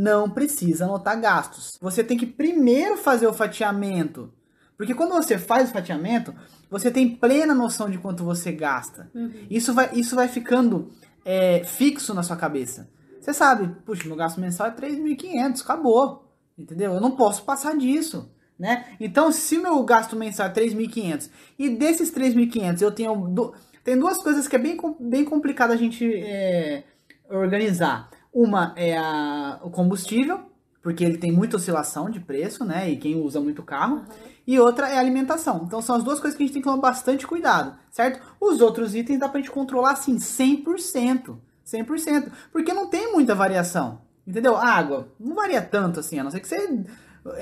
não precisa anotar gastos. Você tem que primeiro fazer o fatiamento. Porque quando você faz o fatiamento, você tem plena noção de quanto você gasta. Uhum. Isso, vai, isso vai ficando é, fixo na sua cabeça. Você sabe, puxa, meu gasto mensal é 3.500, acabou. Entendeu? Eu não posso passar disso. Né? Então, se meu gasto mensal é 3.500 e desses 3.500 eu tenho. Do... Tem duas coisas que é bem, bem complicado a gente é, organizar. Uma é a, o combustível, porque ele tem muita oscilação de preço, né? E quem usa muito carro. Uhum. E outra é a alimentação. Então são as duas coisas que a gente tem que tomar bastante cuidado, certo? Os outros itens dá pra gente controlar assim 100%, 100%, porque não tem muita variação. Entendeu? A água não varia tanto assim, a não ser que você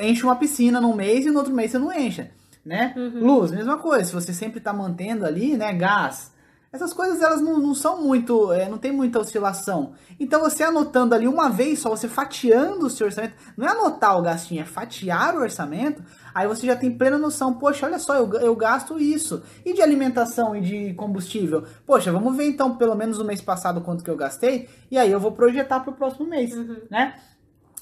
enche uma piscina num mês e no outro mês você não enche, né? Uhum. Luz, mesma coisa. Se você sempre tá mantendo ali, né, gás, essas coisas elas não, não são muito, é, não tem muita oscilação. Então você anotando ali uma vez só, você fatiando o seu orçamento, não é anotar o gastinho, é fatiar o orçamento, aí você já tem plena noção, poxa, olha só, eu, eu gasto isso. E de alimentação e de combustível? Poxa, vamos ver então pelo menos o mês passado quanto que eu gastei, e aí eu vou projetar para o próximo mês, uhum. né?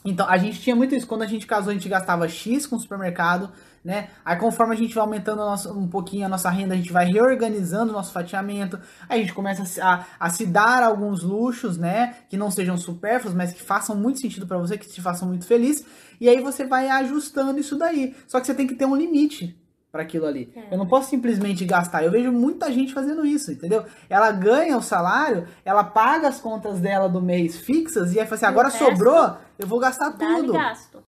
Então, a gente tinha muito isso. Quando a gente casou, a gente gastava X com o supermercado, né? Aí, conforme a gente vai aumentando um pouquinho a nossa renda, a gente vai reorganizando o nosso fatiamento. Aí, a gente começa a, a se dar alguns luxos, né? Que não sejam supérfluos, mas que façam muito sentido para você, que te façam muito feliz. E aí, você vai ajustando isso daí. Só que você tem que ter um limite, para aquilo ali. É. Eu não posso simplesmente gastar. Eu vejo muita gente fazendo isso, entendeu? Ela ganha o salário, ela paga as contas dela do mês fixas e aí fala assim, agora resto, sobrou, eu vou gastar tudo. Gasto.